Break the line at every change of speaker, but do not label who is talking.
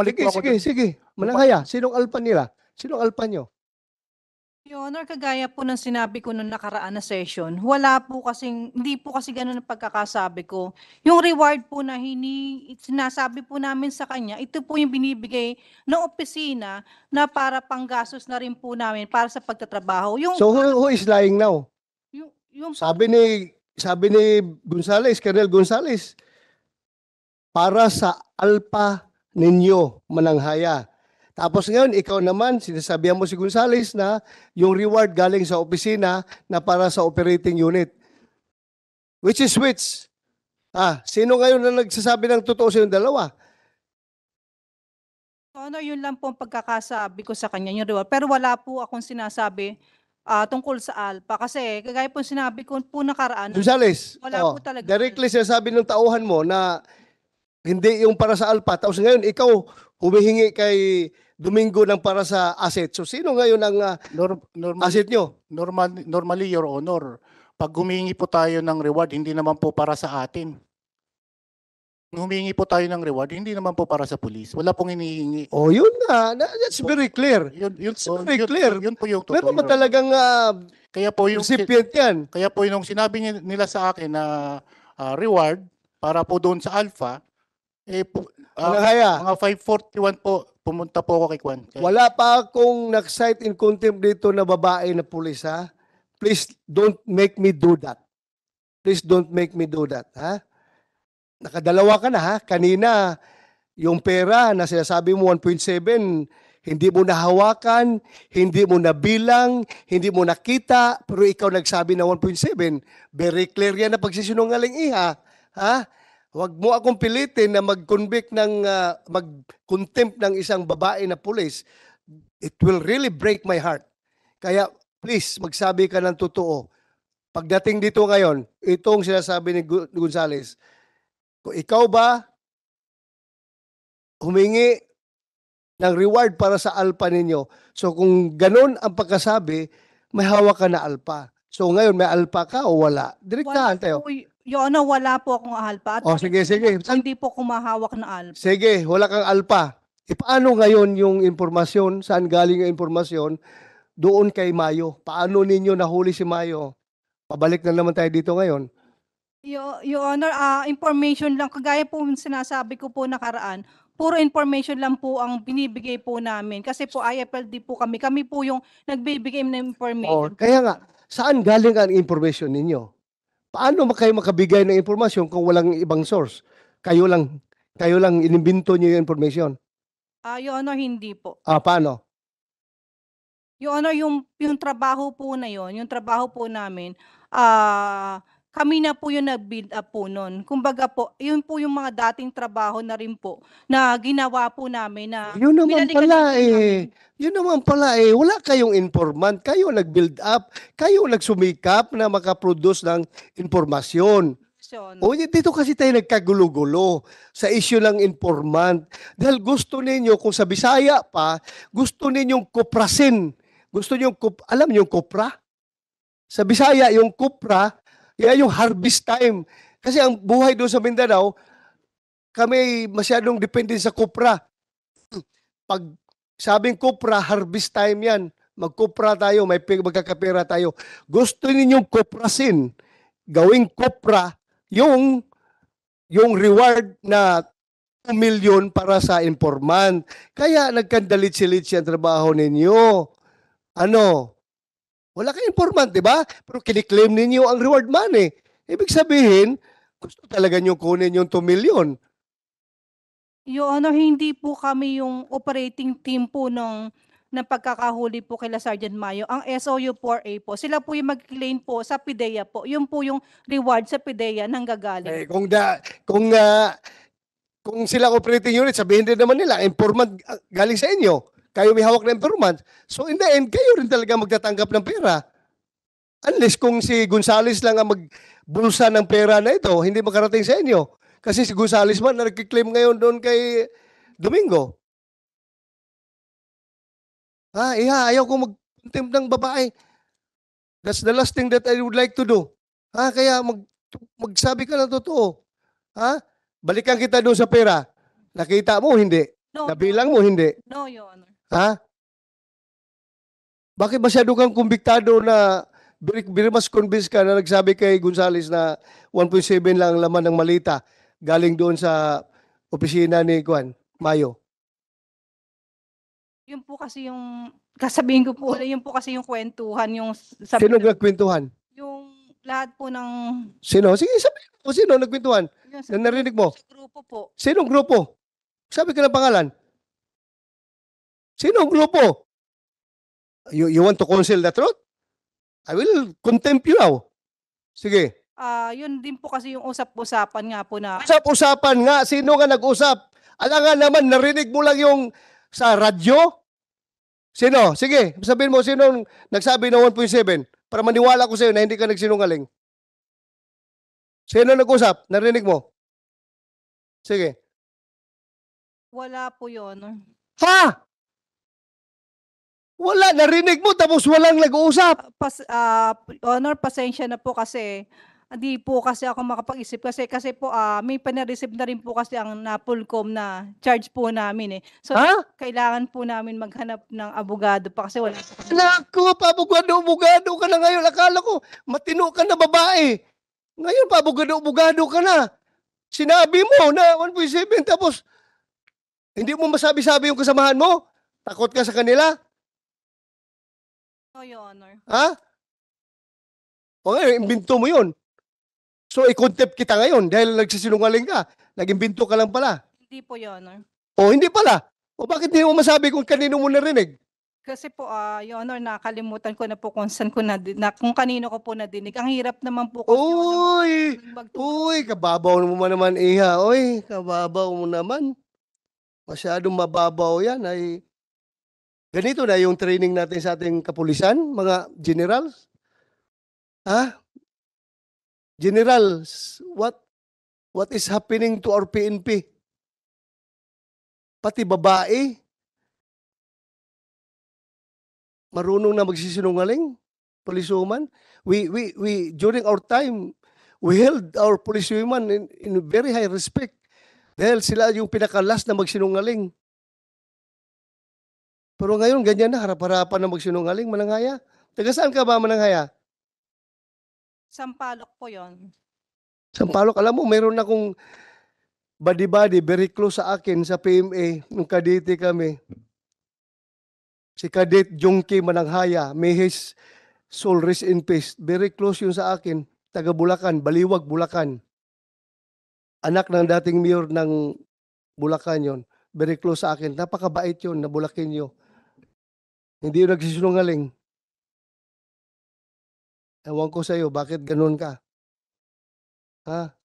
Malikip sige, ako sige, dun. sige. Mananghaya, sinong alpa nila? Sinong alpa nyo?
Your Honor, kagaya po ng sinabi ko noong nakaraan na session, wala po kasing, hindi po kasi ganun ang pagkakasabi ko. Yung reward po na hini, sinasabi po namin sa kanya, ito po yung binibigay ng opisina na para panggastos na rin po namin para sa pagtatrabaho. Yung, So who,
who is lying now? yung, yung, Sabi ni sabi ni Gonzales, Colonel Gonzales, para sa alpa ninyo mananghaya. Tapos ngayon, ikaw naman, sinasabihan mo si Gonzales na yung reward galing sa opisina na para sa operating unit. Which is which? Ah, sino ngayon na nagsasabi ng totoo sa yung dalawa?
Ano yun lang po ang pagkakasabi ko sa kanya, yung reward. Pero wala po akong sinasabi uh, tungkol sa ALPA. Kasi kagaya po sinabi ko po nakaraan. Gonzales, wala oh, po talaga.
Directly sinasabi ng tauhan mo na hindi yung para sa Alpha. Tapos ngayon, ikaw humihingi kay Domingo ng para sa asset. So sino ngayon ang uh, Norm, normal, asset nyo? Normal, normally, Your Honor, pag humihingi po tayo ng reward, hindi naman po para sa atin. Humihingi po tayo ng reward, hindi naman po para sa police. Wala pong hinihingi. Oh, yun na. that's very clear. Yun, yun, that's very yun, clear. Yun, yun po yung totoo. Pero ba talagang uh, kaya po yung, recipient yan? Kaya po yung sinabi nila sa akin na uh, reward para po doon sa alpha, eh, po, ano ah, Walang haya. mga 5.41 po, pumunta po ako kay Kwan. Kay- Wala pa akong nag-cite in contempt dito na babae na pulis, ha? Please don't make me do that. Please don't make me do that, ha? Nakadalawa ka na, ha? Kanina, yung pera na sinasabi mo 1.7, hindi mo nahawakan, hindi mo nabilang, hindi mo nakita, pero ikaw nagsabi na 1.7. Very clear yan na pagsisinungaling iha, eh, ha? ha? Huwag mo akong pilitin na mag-convict ng, uh, mag-contempt ng isang babae na pulis. It will really break my heart. Kaya please, magsabi ka ng totoo. Pagdating dito ngayon, itong sinasabi ni Gonzales, kung ikaw ba humingi ng reward para sa alpha ninyo. So kung ganun ang pagkasabi, may hawak ka na alpha. So ngayon, may alpha ka o wala? Direktahan tayo. Uy, Your ano,
wala po akong alpa. At Oh, sige, sige. Sal- Hindi po kumahawak na alpa.
Sige, wala kang alpa. E paano ngayon yung impormasyon, saan galing ang impormasyon, doon kay Mayo? Paano ninyo nahuli si Mayo? Pabalik na naman tayo dito ngayon.
Your, Your Honor, ah, information lang, kagaya po yung sinasabi ko po nakaraan, puro information lang po ang binibigay po namin. Kasi po IFLD po kami. Kami po yung nagbibigay ng
information. Oh, kaya nga, saan galing ang information ninyo? Paano kayo makabigay ng impormasyon kung walang ibang source? Kayo lang, kayo lang inimbento niyo yung information.
Ah, Your Honor, hindi po.
Ah, paano?
Your Honor, yung, yung trabaho po na yon, yung trabaho po namin, ah, kami na po yung nag-build up po noon. Kumbaga po, yun po yung mga dating trabaho na rin po na ginawa po namin na Yun naman pala eh.
namin. Yun naman pala eh. Wala kayong informant. Kayo nag-build up. Kayo nagsumikap na makaproduce ng informasyon. Yun. O dito kasi tayo nagkagulo-gulo sa issue lang informant. Dahil gusto ninyo, kung sa Bisaya pa, gusto ninyong kuprasin. Gusto ninyong, kup- alam niyo yung kupra? Sa Bisaya, yung kupra, yan yung harvest time. Kasi ang buhay doon sa Mindanao, kami masyadong dependent sa kupra. Pag sabing kupra, harvest time yan. Magkupra tayo, may magkakapira tayo. Gusto ninyong kuprasin, gawing kupra, yung, yung reward na 2 million para sa informant. Kaya nagkandalit-silit ang trabaho ninyo. Ano? Wala kang informant, di ba? Pero kiniklaim ninyo ang reward money. Ibig sabihin, gusto talaga nyo kunin yung 2 million.
Your Honor, hindi po kami yung operating team po nung ng pagkakahuli po kila Sergeant Mayo, ang SOU 4A po, sila po yung mag-claim po sa PIDEA po. Yun po yung reward sa PIDEA nang gagaling.
Eh, kung da, kung uh, kung sila operating unit, sabihin din naman nila, informant ah, galing sa inyo kayo may hawak ng performance. So in the end, kayo rin talaga magtatanggap ng pera. Unless kung si Gonzales lang ang magbulsa ng pera na ito, hindi makarating sa inyo. Kasi si Gonzales man nagkiklaim ngayon doon kay Domingo. Ah, iha, ayaw ko mag ng babae. That's the last thing that I would like to do. Ha, ah, kaya mag, magsabi ka ng totoo. Ha? Balikan kita doon sa pera. Nakita mo, hindi. No, Nabilang mo, hindi. No, Your Honor. Ha? Bakit masyado kang kumbiktado na very mas convinced ka na nagsabi kay Gonzales na 1.7 lang laman ng malita galing doon sa opisina ni Juan Mayo?
Yun po kasi yung, kasabihin ko po, yun po kasi yung kwentuhan, yung sabi, Sino
nagkwentuhan?
yung lahat po ng,
Sino? Sige, sabi ko. sino nagkwentuhan? yun, sa, Na narinig mo? sa grupo po. Sinong grupo? Sabi ka ng pangalan. Sino ang grupo? You, you want to conceal the truth? I will contempt you now. Sige.
Ah, yun din po kasi yung usap-usapan nga po na
Usap-usapan nga. Sino nga nag-usap? Alam nga naman, narinig mo lang yung sa radyo? Sino? Sige, sabihin mo sino nagsabi ng 1.7 para maniwala ko sa iyo na hindi ka nagsinungaling. Sino nag-usap? Narinig mo? Sige.
wala po yun.
Ha? Wala, narinig mo tapos walang nag-uusap.
Ah, pas, ah, Honor, pasensya na po kasi hindi po kasi ako makapag-isip kasi kasi po ah, may panareceive na rin po kasi ang Napolcom na charge po namin eh. So Ha? kailangan po namin maghanap ng abogado pa kasi wala sa
Naku, pabugado-bugado ka na ngayon. Akala ko, matino ka na babae. Ngayon, pabugado abogado ka na. Sinabi mo na 1.7 tapos hindi mo masabi-sabi yung kasamahan mo? Takot ka sa kanila? No, Your Honor. Ha? O ngayon, imbinto mo yun. So, i-contempt kita ngayon dahil nagsisinungaling ka. Nag-imbinto ka lang pala.
Hindi po, Your Honor.
O, hindi pala. O, bakit hindi mo masabi kung kanino mo narinig?
Kasi po, ah, Your Honor, nakalimutan ko na po kung saan ko na, na, kung kanino ko po nadinig. Ang hirap naman po
kasi, Your Honor, Uy, kababaw mo naman, Iha. Uy, kababaw mo naman. Masyadong mababaw yan. Ay, Ganito na yung training natin sa ating kapulisan, mga generals. Ha? Generals, what what is happening to our PNP? Pati babae, marunong na magsisinungaling, policewoman. We, we, we, during our time, we held our policewoman in, in very high respect. Dahil sila yung pinakalas na magsinungaling. Pero ngayon, ganyan na, harap-harapan na magsinungaling, Mananghaya. Taga saan ka ba, Mananghaya?
Sampalok po yon.
Sampalok, alam mo, meron akong body-body, very close sa akin sa PMA, nung kadete kami. Si Kadet Jongki Mananghaya, may his soul rest in peace. Very close yun sa akin. Taga Bulacan, Baliwag, Bulacan. Anak ng dating mayor ng Bulacan yon. Very close sa akin. Napakabait yon na Bulacanyo. Hindi yung nagsisinungaling. Ewan ko sa iyo, bakit ganun ka? Ha?